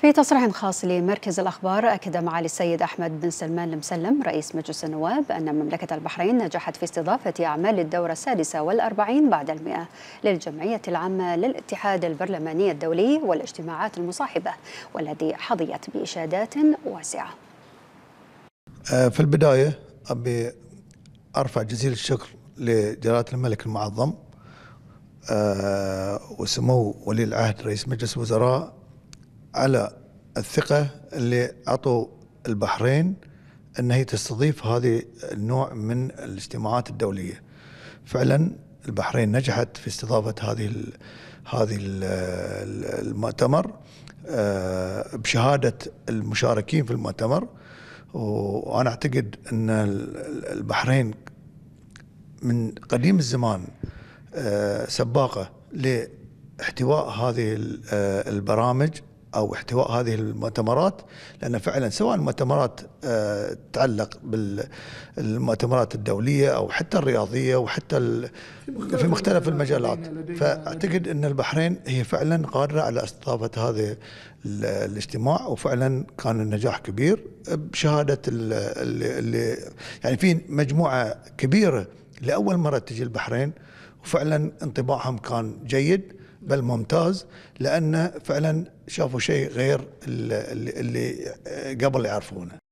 في تصريح خاص لمركز الأخبار أكد معالي السيد أحمد بن سلمان المسلم رئيس مجلس النواب أن مملكة البحرين نجحت في استضافة أعمال الدورة السادسة والأربعين بعد المئة للجمعية العامة للاتحاد البرلماني الدولي والاجتماعات المصاحبة والذي حظيت بإشادات واسعة آه، في البداية أبي أرفع جزيل الشكر لجلالة الملك المعظم آه، وسمو ولي العهد رئيس مجلس الوزراء على الثقة اللي أعطوا البحرين أن هي تستضيف هذه النوع من الاجتماعات الدولية فعلا البحرين نجحت في استضافة هذه هذه المؤتمر آه، بشهادة المشاركين في المؤتمر وأنا أعتقد أن البحرين من قديم الزمان آه، سباقة لاحتواء هذه آه، البرامج او احتواء هذه المؤتمرات لان فعلا سواء المؤتمرات آه، تتعلق بالمؤتمرات الدوليه او حتى الرياضيه وحتى في مختلف المجالات فاعتقد ان البحرين هي فعلا قادره على استضافه هذا الاجتماع وفعلا كان النجاح كبير بشهاده اللي يعني في مجموعه كبيره لاول مره تجي البحرين وفعلا انطباعهم كان جيد بل ممتاز لأنه فعلا شافوا شيء غير اللي قبل يعرفونه